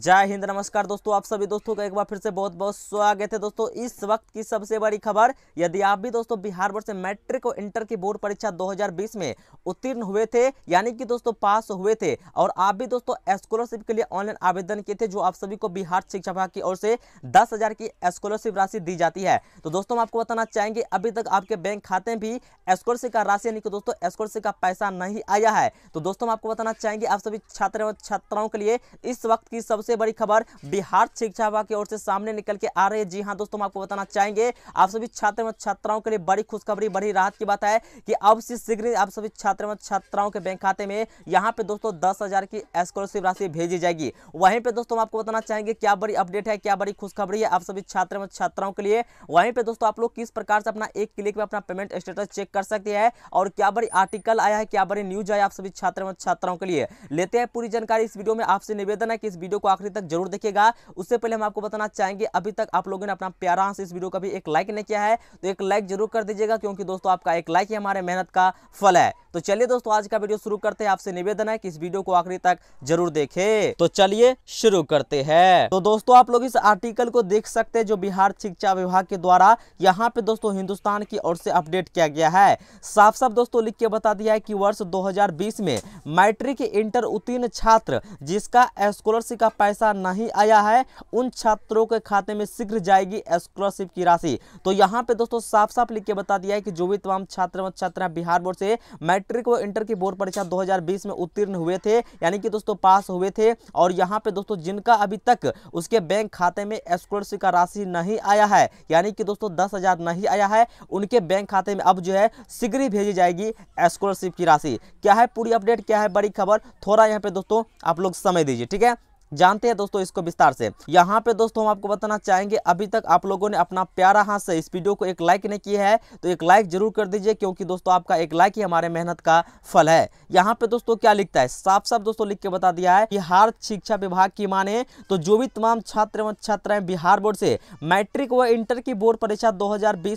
जय हिंद नमस्कार दोस्तों आप सभी दोस्तों का एक बार फिर से बहुत बहुत स्वागत है दोस्तों इस वक्त की सबसे बड़ी खबर यदि आप भी दोस्तों बिहार बोर्ड से मैट्रिक और इंटर की बोर्ड परीक्षा 2020 में उत्तीर्ण हुए थे यानी कि दोस्तों पास हुए थे और आप भी दोस्तों स्कॉलरशिप के लिए ऑनलाइन आवेदन किए थे जो आप सभी को बिहार शिक्षा विभाग की ओर से दस की स्कॉलरशिप राशि दी जाती है तो दोस्तों हम आपको बताना चाहेंगे अभी तक आपके बैंक खाते में भी स्कॉलरशिप का राशि यानी कि दोस्तों स्कॉलरशिप का पैसा नहीं आया है तो दोस्तों हम आपको बताना चाहेंगे आप सभी छात्र एवं छात्राओं के लिए इस वक्त की सब सबसे बड़ी खबर बिहार शिक्षा विभाग की ओर से सामने निकल के आ रही है जी हाँ दोस्तों हम आपको बताना चाहेंगे आप सभी छात्र एवं छात्राओं के लिए बड़ी खुशखबरी बड़ी राहत की बात है कि अब से शीघ्र आप सभी छात्र एवं छात्राओं के बैंक खाते में यहाँ पे दोस्तों दस की स्कॉलरशिप राशि भेजी जाएगी वहीं पर दोस्तों आपको बताना चाहेंगे क्या बड़ी अपडेट है क्या बड़ी खुशखबरी है आप सभी छात्र एवं छात्राओं के लिए वहीं पर दोस्तों आप लोग किस प्रकार से अपना एक क्लिक में अपना पेमेंट स्टेटस चेक कर सकते हैं और क्या बड़ी आर्टिकल आया है क्या बड़ी न्यूज आया आप सभी छात्र एवं छात्राओं के लिए लेते हैं पूरी जानकारी इस वीडियो में आपसे निवेदन है कि इस वीडियो को आखिरी तक जरूर देखिएगा उससे पहले हम आपको बताना चाहेंगे अभी तक आप लोगों ने अपना प्यारा से इस वीडियो का भी एक लाइक नहीं किया है तो एक लाइक जरूर कर दीजिएगा क्योंकि दोस्तों आपका एक लाइक ही हमारे मेहनत का फल है तो चलिए दोस्तों आज का वीडियो शुरू करते हैं आपसे निवेदन है कि इस वीडियो को आखिरी तक जरूर देखें तो चलिए शुरू करते हैं तो दोस्तों आप लोग इस आर्टिकल को देख सकते हैं जो बिहार शिक्षा विभाग के द्वारा यहाँ पे दोस्तों हिंदुस्तान की ओर से अपडेट किया गया है साफ साफ दोस्तों लिख के बता दिया है कि वर्ष 2020 में मैट्रिक इंटर उत्तीर्ण छात्र जिसका स्कॉलरशिप का पैसा नहीं आया है उन छात्रों के खाते में शीघ्र जाएगी स्कॉलरशिप की राशि तो यहाँ पे दोस्तों साफ साफ लिख के बता दिया है कि जो भी तमाम छात्र व छात्रा बिहार बोर्ड से मैट्रिक व इंटर की बोर्ड परीक्षा दो में उत्तीर्ण हुए थे यानी कि दोस्तों पास हुए थे और यहाँ पे दोस्तों जिनका अभी तक उसके बैंक खाते में स्कॉलरशिप का राशि नहीं आया है यानी कि दोस्तों दस नहीं आया है उनके बैंक खाते में अब जो है शीघ्र ही भेजी जाएगी स्कॉलरशिप की राशि क्या है पूरी अपडेट क्या है बड़ी खबर थोड़ा यहाँ पे दोस्तों आप लोग समय दीजिए ठीक है जानते हैं दोस्तों इसको विस्तार से यहाँ पे दोस्तों हम आपको बताना चाहेंगे अभी तक आप लोगों ने अपना प्यारा हाथ से इस वीडियो को एक लाइक नहीं किया है तो एक लाइक जरूर कर दीजिए क्योंकि दोस्तों आपका एक लाइक ही हमारे मेहनत का फल है यहाँ पे दोस्तों क्या लिखता है साफ साफ दोस्तों लिख के बता दिया है बिहार शिक्षा विभाग की माने तो जो भी तमाम छात्र एवं छात्राएं बिहार बोर्ड से मैट्रिक व इंटर की बोर्ड परीक्षा दो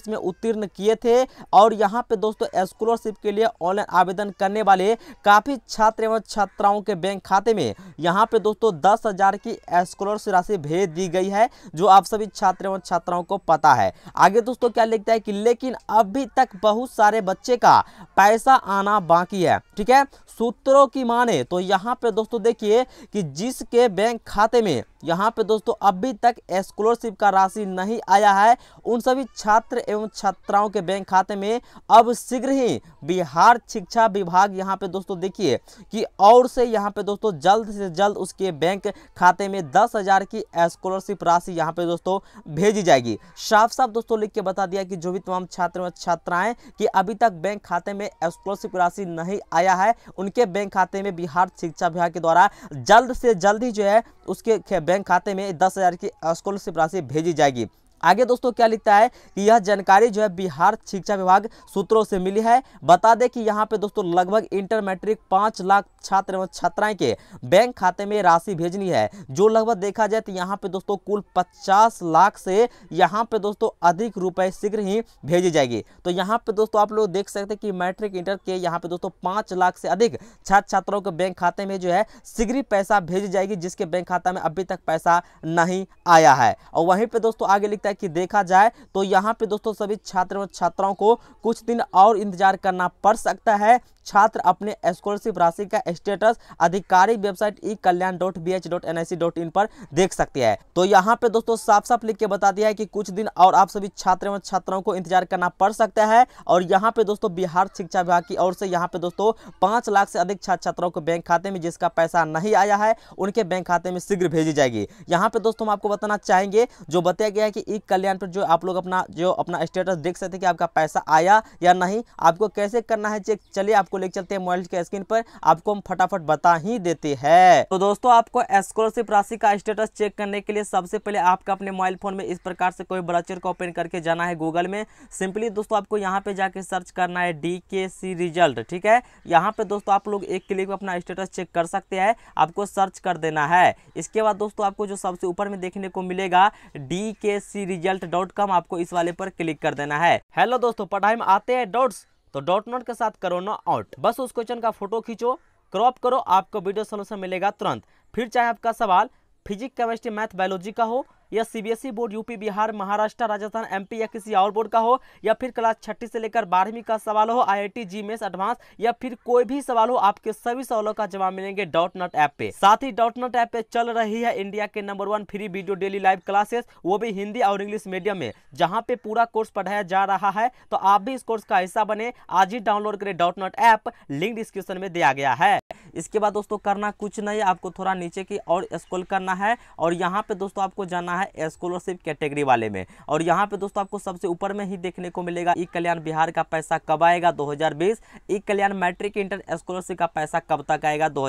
में उत्तीर्ण किए थे और यहाँ पे दोस्तों स्कॉलरशिप के लिए ऑनलाइन आवेदन करने वाले काफी छात्र एवं छात्राओं के बैंक खाते में यहाँ पे दोस्तों दस हजार की स्कॉलरशिप राशि भेज दी गई है जो आप सभी छात्र एवं छात्राओं को पता है आगे दोस्तों क्या लिखता है कि लेकिन अभी तक बहुत सारे बच्चे का पैसा आना बाकी है ठीक है सूत्रों की माने तो यहाँ पे दोस्तों देखिए कि जिसके बैंक खाते में यहाँ पे दोस्तों अभी तक स्कॉलरशिप का राशि नहीं आया है उन सभी छात्र एवं छात्राओं के बैंक खाते में अब शीघ्र ही बिहार शिक्षा विभाग यहाँ पे दोस्तों देखिए कि और से यहाँ पे दोस्तों जल्द से जल्द उसके बैंक खाते में दस हज़ार की स्कॉलरशिप राशि यहाँ पे दोस्तों भेजी जाएगी साफ साफ दोस्तों लिख के बता दिया कि जो भी तमाम छात्र एवं छात्राएं कि अभी तक बैंक खाते में स्कॉलरशिप राशि नहीं आया है उनके बैंक खाते में बिहार शिक्षा विभाग के द्वारा जल्द से जल्द ही जो है उसके बैंक खाते में दस हज़ार की स्कॉलरशिप राशि भेजी जाएगी आगे दोस्तों क्या लिखता है कि यह जानकारी जो है बिहार शिक्षा विभाग सूत्रों से मिली है बता दें कि यहाँ पे दोस्तों लगभग इंटर मैट्रिक पाँच लाख छात्र एवं छात्राएं के बैंक खाते में राशि भेजनी है जो लगभग देखा जाए तो यहाँ पे दोस्तों कुल पचास लाख से यहाँ पे दोस्तों अधिक रुपए शीघ्र ही भेजी जाएगी तो यहाँ पे दोस्तों आप लोग देख सकते हैं कि मैट्रिक इंटर के यहाँ पे दोस्तों पाँच लाख से अधिक छात्र छात्राओं के बैंक खाते में जो है शीघ्र पैसा भेजी जाएगी जिसके बैंक खाता में अभी तक पैसा नहीं आया है और वहीं पर दोस्तों आगे लिखता है है कि देखा जाए तो यहाँ पे दोस्तों सभी छात्र छात्राओं को कुछ दिन और इंतजार करना पड़ सकता है छात्र अपने स्कॉलरशिप राशि का स्टेटस आधिकारिक website e Kalyan dot B H dot N I C dot in पर देख सकते हैं तो यहाँ पे दोस्तों साफ साफ लिख के बता दिया है कि कुछ दिन और आप सभी छात्र एवं छात्राओं को इंतजार करना पड़ सकता है और यहाँ पे दोस्तों बिहार शिक्षा विभाग की ओर से यहाँ पे दोस्तों पाँच लाख से अधिक छात्र छात्राओं को बैंक खाते में जिसका पैसा नहीं आया है उनके बैंक खाते में शीघ्र भेजी जाएगी यहाँ पे दोस्तों हम आपको बताना चाहेंगे जो बताया गया है कि ई कल्याण पर जो आप लोग अपना जो अपना स्टेटस देख सकते हैं कि आपका पैसा आया या नहीं आपको कैसे करना है चेक चलिए आपको लेकर चलते हैं मोबाइल के स्क्रीन पर आपको हम फटाफट बता ही देते हैं तो दोस्तों आपको स्कॉलरशिप राशि का स्टेटस चेक करने के लिए सबसे पहले आपका अपने मोबाइल फोन में इस प्रकार से कोई ब्राउचर को ओपन करके जाना है गूगल में सिंपली दोस्तों आपको यहाँ पे जाके सर्च करना है डी के सी रिजल्ट ठीक है यहाँ पे दोस्तों आप लोग एक क्लिक में अपना स्टेटस चेक कर सकते हैं आपको सर्च कर देना है इसके बाद दोस्तों आपको जो सबसे ऊपर में देखने को मिलेगा डी के सी रिजल्ट डॉट कॉम आपको इस वाले पर क्लिक कर देना है हेलो दोस्तों पढ़ाई में आते हैं डॉट्स तो डॉट नोट के साथ करो ना आउट बस उस क्वेश्चन का फोटो खींचो क्रॉप करो आपको वीडियो सोल्यूशन मिलेगा तुरंत फिर चाहे आपका सवाल फिजिक्स केमिस्ट्री मैथ बायोलॉजी का हो या CBSE e board UP Bihar Maharashtra Rajasthan MP या किसी और बोर्ड का हो या फिर क्लास छठी से लेकर बारहवीं का सवाल हो आई जी मेस एडवांस या फिर कोई भी सवाल हो आपके सभी सवालों का जवाब मिलेंगे डॉट नट ऐप पे साथ ही डॉट नट ऐप पे चल रही है इंडिया के number one free video daily live classes वो भी हिंदी और इंग्लिश मीडियम में जहाँ पे पूरा कोर्स पढ़ाया जा रहा है तो आप भी इस कोर्स का हिस्सा बने आज ही डाउनलोड करें Doubtnut app link description में दिया गया है इसके बाद दोस्तों करना कुछ नहीं आपको थोड़ा नीचे की और स्कोल करना है और यहाँ पे दोस्तों आपको जाना है स्कॉलरशिप कैटेगरी वाले में और यहाँ पे दोस्तों आपको सबसे ऊपर में ही देखने को मिलेगा ई कल्याण बिहार का पैसा कब आएगा दो e Kalyan matric inter scholarship का पैसा कब तक आएगा दो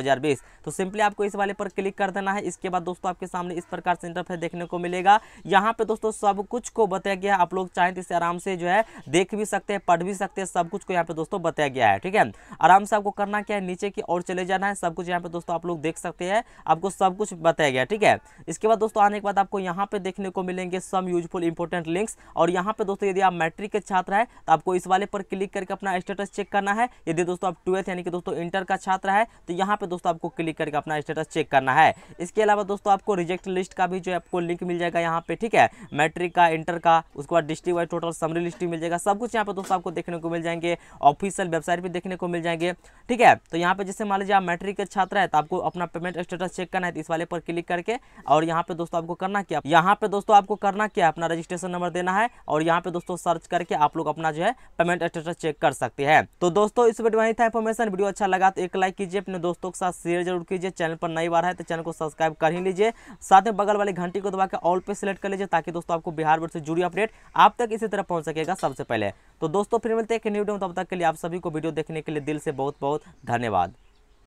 तो सिंपली आपको इस वाले पर क्लिक कर देना है इसके बाद दोस्तों आपके सामने इस प्रकार से इंटरफेस देखने को मिलेगा यहाँ पे दोस्तों सब कुछ को बताया गया आप लोग चाहें तो इसे आराम से जो है देख भी सकते हैं पढ़ भी सकते हैं सब कुछ को यहाँ पे दोस्तों बताया गया है ठीक है आराम से आपको करना क्या है नीचे की और चले जाए जाना है सब कुछ यहाँ पे दोस्तों आप लोग देख सकते हैं आपको सब कुछ बताया गया ठीक है इसके बाद दोस्तों आने के बाद आपको यहाँ पे देखने को मिलेंगे सम यूजफुल इंपॉर्टेंट लिंक्स और यहाँ पे दोस्तों यदि आप मैट्रिक के छात्र है तो आपको इस वाले पर क्लिक करके अपना स्टेटस चेक करना है यदि दोस्तों आप ट्वेल्थ यानी कि दोस्तों इंटर का छात्र है तो यहाँ पे दोस्तों आपको क्लिक करके अपना स्टेटस चेक करना है इसके अलावा दोस्तों आपको रिजेक्ट लिस्ट का भी जो आपको लिंक मिल जाएगा यहाँ पे ठीक है मैट्रिक का इंटर का उसके बाद district wise total summary list मिल जाएगा सब कुछ यहाँ पे दोस्तों आपको देखने को मिल जाएंगे ऑफिशियल वेबसाइट पर देखने को मिल जाएंगे ठीक है तो यहाँ पे जैसे मान लीजिए आप मैट्रिक के छात्र है तो आपको अपना पेमेंट स्टेटस चेक करना है तो इस वाले पर क्लिक करके और यहाँ पे दोस्तों आपको करना क्या यहाँ पे दोस्तों आपको करना क्या अपना रजिस्ट्रेशन नंबर देना है और यहाँ पे दोस्तों सर्च करके आप लोग अपना जो है पेमेंट स्टेटस चेक कर सकते हैं तो दोस्तों इस वीडियो में था इन्फॉर्मेशन वीडियो अच्छा लगा तो एक लाइक कीजिए अपने दोस्तों के साथ शेयर जरूर कीजिए चैनल पर नई बार है तो चैनल को सब्सक्राइब कर ही लीजिए साथ में बगल वाली घंटी को दबाकर ऑल पे सिलेक्ट कर लीजिए ताकि दोस्तों आपको बिहार बोर्ड से जुड़ी अपडेट आप तक इसी तरह पहुंच सकेगा सबसे पहले तो दोस्तों फिर मिलते हैं न्यू वीडियो तब तक के लिए आप सभी को वीडियो देखने के लिए दिल से बहुत बहुत धन्यवाद